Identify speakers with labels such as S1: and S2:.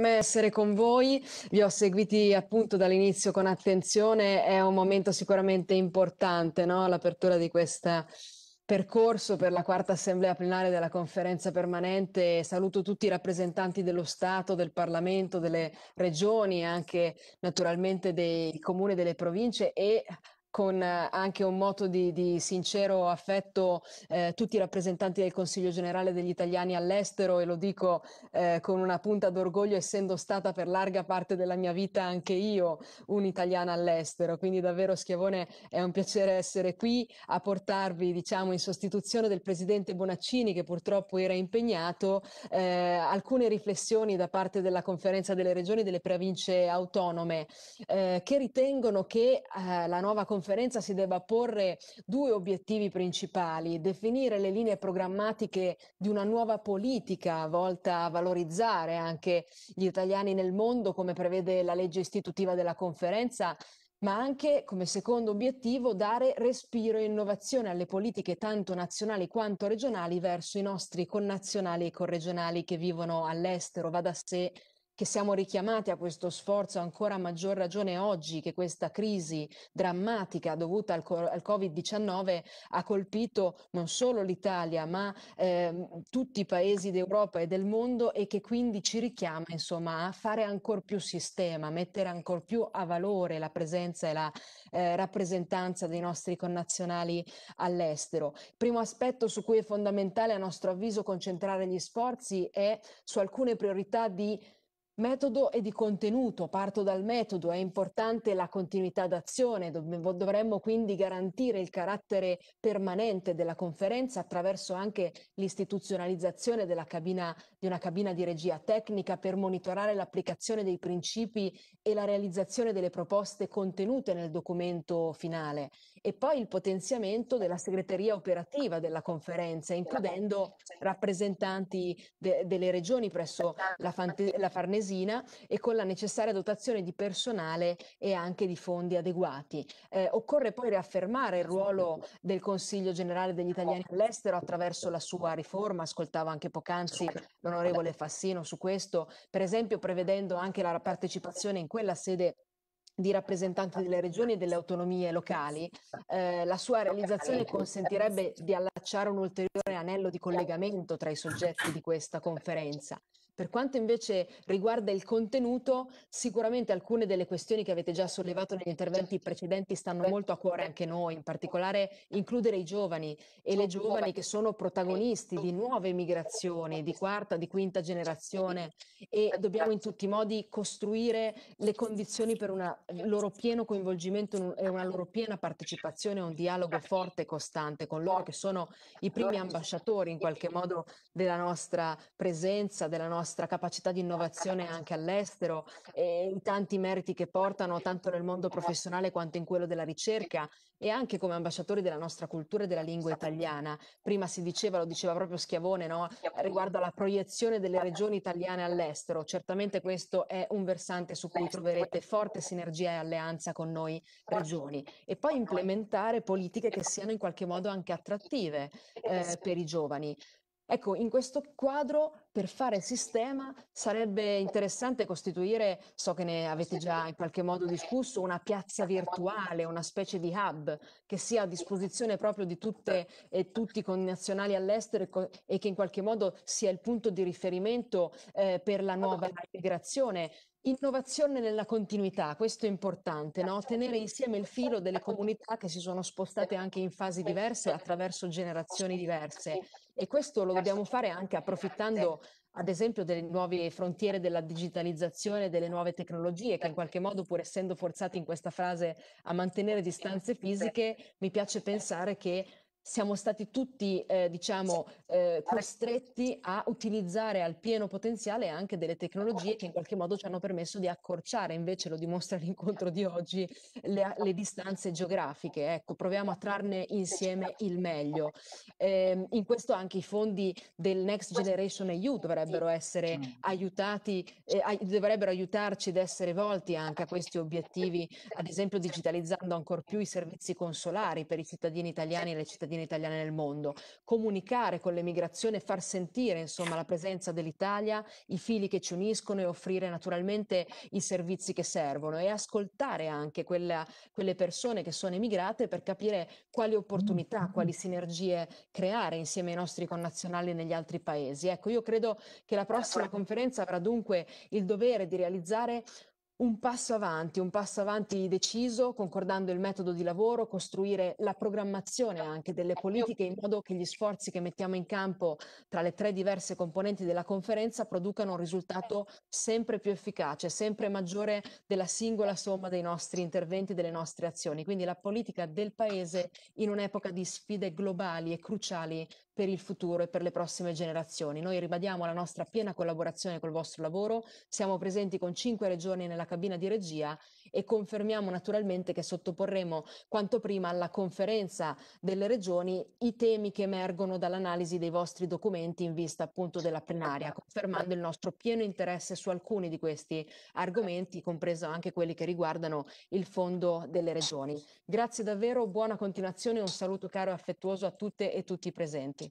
S1: me essere con voi, vi ho seguiti appunto dall'inizio con attenzione, è un momento sicuramente importante, no? l'apertura di questo percorso per la quarta assemblea plenaria della conferenza permanente. Saluto tutti i rappresentanti dello Stato, del Parlamento, delle regioni, anche naturalmente dei comuni e delle province e con eh, anche un moto di, di sincero affetto eh, tutti i rappresentanti del Consiglio generale degli italiani all'estero e lo dico eh, con una punta d'orgoglio essendo stata per larga parte della mia vita anche io un'italiana all'estero. Quindi davvero Schiavone è un piacere essere qui a portarvi diciamo in sostituzione del Presidente Bonaccini che purtroppo era impegnato eh, alcune riflessioni da parte della conferenza delle regioni e delle province autonome eh, che ritengono che eh, la nuova conferenza conferenza si debba porre due obiettivi principali, definire le linee programmatiche di una nuova politica volta a valorizzare anche gli italiani nel mondo, come prevede la legge istitutiva della conferenza, ma anche come secondo obiettivo dare respiro e innovazione alle politiche tanto nazionali quanto regionali verso i nostri connazionali e corregionali che vivono all'estero. Va da sé che siamo richiamati a questo sforzo ancora a maggior ragione oggi che questa crisi drammatica dovuta al, co- al Covid-19 ha colpito non solo l'Italia ma eh, tutti i paesi d'Europa e del mondo e che quindi ci richiama insomma a fare ancora più sistema, a mettere ancora più a valore la presenza e la eh, rappresentanza dei nostri connazionali all'estero. Primo aspetto su cui è fondamentale a nostro avviso concentrare gli sforzi è su alcune priorità di Metodo e di contenuto, parto dal metodo, è importante la continuità d'azione, dovremmo quindi garantire il carattere permanente della conferenza attraverso anche l'istituzionalizzazione della cabina, di una cabina di regia tecnica per monitorare l'applicazione dei principi e la realizzazione delle proposte contenute nel documento finale e poi il potenziamento della segreteria operativa della conferenza, includendo rappresentanti de- delle regioni presso la, Fante- la Farnese Farnesina e con la necessaria dotazione di personale e anche di fondi adeguati. Eh, occorre poi riaffermare il ruolo del Consiglio generale degli italiani all'estero attraverso la sua riforma, ascoltavo anche poc'anzi l'onorevole Fassino su questo, per esempio prevedendo anche la partecipazione in quella sede di rappresentanti delle regioni e delle autonomie locali, eh, la sua realizzazione consentirebbe di allacciare un ulteriore anello di collegamento tra i soggetti di questa conferenza. Per quanto invece riguarda il contenuto, sicuramente alcune delle questioni che avete già sollevato negli interventi precedenti stanno molto a cuore anche noi, in particolare includere i giovani e le giovani che sono protagonisti di nuove migrazioni, di quarta, di quinta generazione e dobbiamo in tutti i modi costruire le condizioni per una loro pieno coinvolgimento e una loro piena partecipazione a un dialogo forte e costante con loro che sono i primi ambasciatori in qualche modo della nostra presenza, della nostra capacità di innovazione anche all'estero e i tanti meriti che portano tanto nel mondo professionale quanto in quello della ricerca e anche come ambasciatori della nostra cultura e della lingua italiana. Prima si diceva, lo diceva proprio Schiavone, no? riguardo alla proiezione delle regioni italiane all'estero. Certamente questo è un versante su cui troverete forte sinergia oggi è alleanza con noi regioni e poi implementare politiche che ecco. siano in qualche modo anche attrattive eh, per i giovani. Ecco, in questo quadro per fare sistema sarebbe interessante costituire, so che ne avete già in qualche modo discusso, una piazza virtuale, una specie di hub che sia a disposizione proprio di tutte e tutti i connazionali all'estero e che in qualche modo sia il punto di riferimento eh, per la nuova integrazione Innovazione nella continuità, questo è importante, no? Certo. tenere insieme il filo delle certo. comunità che si sono spostate anche in fasi diverse attraverso generazioni diverse e questo lo dobbiamo certo. fare anche approfittando ad esempio delle nuove frontiere della digitalizzazione, delle nuove tecnologie che in qualche modo pur essendo forzati in questa frase a mantenere distanze fisiche, mi piace pensare che siamo stati tutti, eh, diciamo, eh, costretti a utilizzare al pieno potenziale anche delle tecnologie che in qualche modo ci hanno permesso di accorciare, invece lo dimostra l'incontro di oggi, le, le distanze geografiche. Ecco, proviamo a trarne insieme il meglio. Eh, in questo anche i fondi del Next Generation EU dovrebbero essere mm. aiutati, eh, dovrebbero aiutarci ad essere volti anche a questi obiettivi, ad esempio digitalizzando ancora più i servizi consolari per i cittadini italiani e le cittadine cittadine italiane nel mondo, comunicare con l'emigrazione, far sentire insomma la presenza dell'Italia, i fili che ci uniscono e offrire naturalmente i servizi che servono e ascoltare anche quella, quelle persone che sono emigrate per capire quali opportunità, mm-hmm. quali sinergie creare insieme ai nostri connazionali negli altri paesi. Ecco, io credo che la prossima conferenza avrà dunque il dovere di realizzare un passo avanti, un passo avanti deciso, concordando il metodo di lavoro, costruire la programmazione anche delle politiche in modo che gli sforzi che mettiamo in campo tra le tre diverse componenti della conferenza producano un risultato sempre più efficace, sempre maggiore della singola somma dei nostri interventi, e delle nostre azioni. Quindi la politica del Paese in un'epoca di sfide globali e cruciali per il futuro e per le prossime generazioni. Noi ribadiamo la nostra piena collaborazione col vostro lavoro, siamo presenti con cinque regioni nella cabina di regia e confermiamo naturalmente che sottoporremo quanto prima alla conferenza delle regioni i temi che emergono dall'analisi dei vostri documenti in vista appunto della plenaria, confermando il nostro pieno interesse su alcuni di questi argomenti, compreso anche quelli che riguardano il fondo delle regioni. Grazie davvero, buona continuazione e un saluto caro e affettuoso a tutte e tutti i presenti.